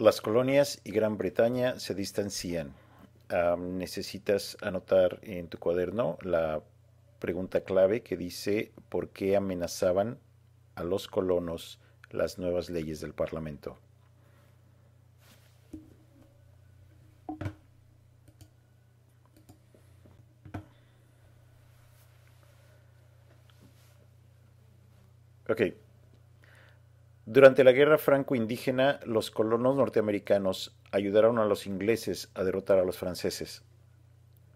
Las colonias y Gran Bretaña se distancian. necesitas anotar en tu cuaderno la pregunta clave que dice por qué amenazaban a los colonos las nuevas leyes del Parlamento. Okay, durante la guerra franco-indígena, los colonos norteamericanos ayudaron a los ingleses a derrotar a los franceses.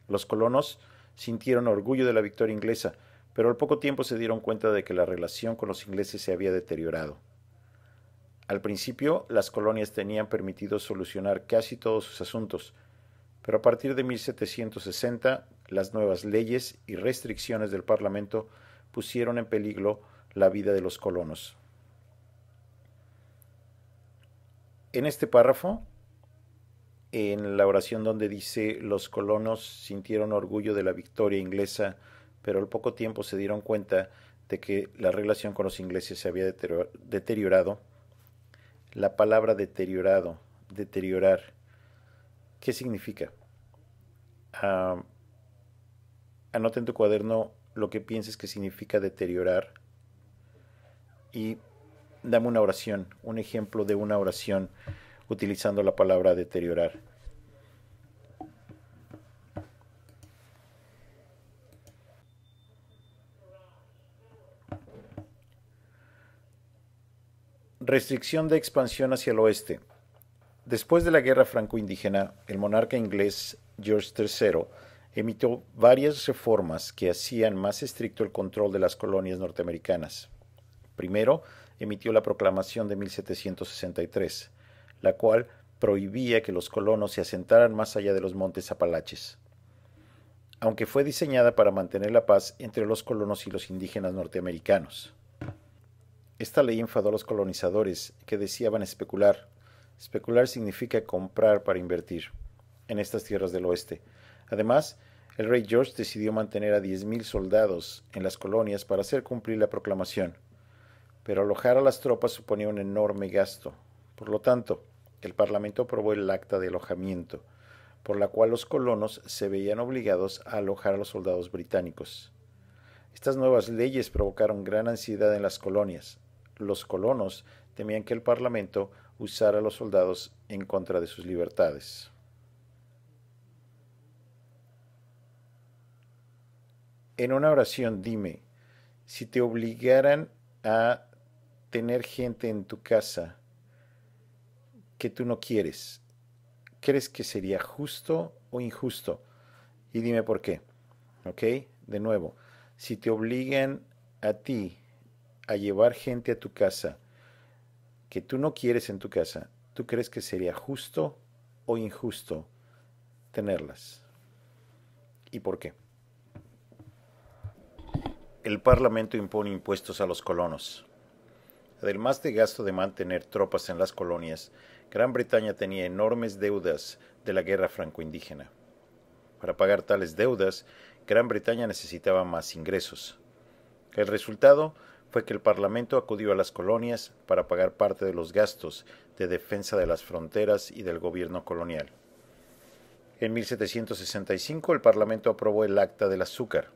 Los colonos sintieron orgullo de la victoria inglesa, pero al poco tiempo se dieron cuenta de que la relación con los ingleses se había deteriorado. Al principio, las colonias tenían permitido solucionar casi todos sus asuntos, pero a partir de 1760, las nuevas leyes y restricciones del Parlamento pusieron en peligro la vida de los colonos. en este párrafo, en la oración donde dice, los colonos sintieron orgullo de la victoria inglesa, pero al poco tiempo se dieron cuenta de que la relación con los ingleses se había deteriorado. La palabra deteriorado, deteriorar, ¿qué significa? Ah, anota en tu cuaderno lo que pienses que significa deteriorar y dame una oración, un ejemplo de una oración utilizando la palabra deteriorar. Restricción de expansión hacia el oeste. Después de la guerra franco-indígena, el monarca inglés George III emitió varias reformas que hacían más estricto el control de las colonias norteamericanas. Primero, emitió la Proclamación de 1763, la cual prohibía que los colonos se asentaran más allá de los montes Apalaches. Aunque fue diseñada para mantener la paz entre los colonos y los indígenas norteamericanos. Esta ley enfadó a los colonizadores que deseaban especular. Especular significa comprar para invertir en estas tierras del oeste. Además, el rey George decidió mantener a 10.000 soldados en las colonias para hacer cumplir la proclamación pero alojar a las tropas suponía un enorme gasto. Por lo tanto, el Parlamento aprobó el acta de alojamiento, por la cual los colonos se veían obligados a alojar a los soldados británicos. Estas nuevas leyes provocaron gran ansiedad en las colonias. Los colonos temían que el Parlamento usara a los soldados en contra de sus libertades. En una oración dime, si te obligaran a tener gente en tu casa que tú no quieres, ¿crees que sería justo o injusto? Y dime por qué. ¿Ok? De nuevo, si te obligan a ti a llevar gente a tu casa que tú no quieres en tu casa, ¿tú crees que sería justo o injusto tenerlas? ¿Y por qué? El Parlamento impone impuestos a los colonos. Además de gasto de mantener tropas en las colonias, Gran Bretaña tenía enormes deudas de la guerra franco-indígena. Para pagar tales deudas, Gran Bretaña necesitaba más ingresos. El resultado fue que el Parlamento acudió a las colonias para pagar parte de los gastos de defensa de las fronteras y del gobierno colonial. En 1765 el Parlamento aprobó el Acta del Azúcar.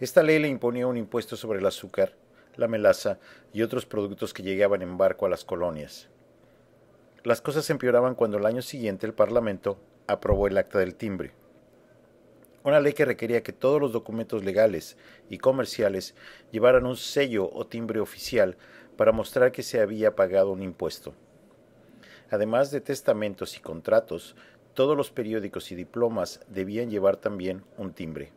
Esta ley le imponía un impuesto sobre el azúcar la melaza y otros productos que llegaban en barco a las colonias. Las cosas empeoraban cuando el año siguiente el Parlamento aprobó el Acta del Timbre, una ley que requería que todos los documentos legales y comerciales llevaran un sello o timbre oficial para mostrar que se había pagado un impuesto. Además de testamentos y contratos, todos los periódicos y diplomas debían llevar también un timbre.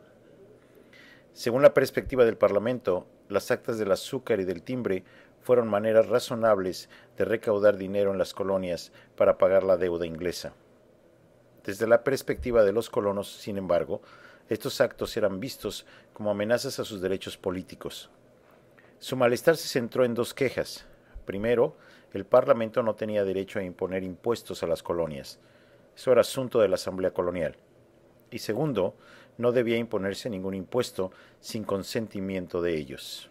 Según la perspectiva del Parlamento, las actas del azúcar y del timbre fueron maneras razonables de recaudar dinero en las colonias para pagar la deuda inglesa. Desde la perspectiva de los colonos, sin embargo, estos actos eran vistos como amenazas a sus derechos políticos. Su malestar se centró en dos quejas. Primero, el Parlamento no tenía derecho a imponer impuestos a las colonias. Eso era asunto de la Asamblea Colonial. Y segundo, no debía imponerse ningún impuesto sin consentimiento de ellos.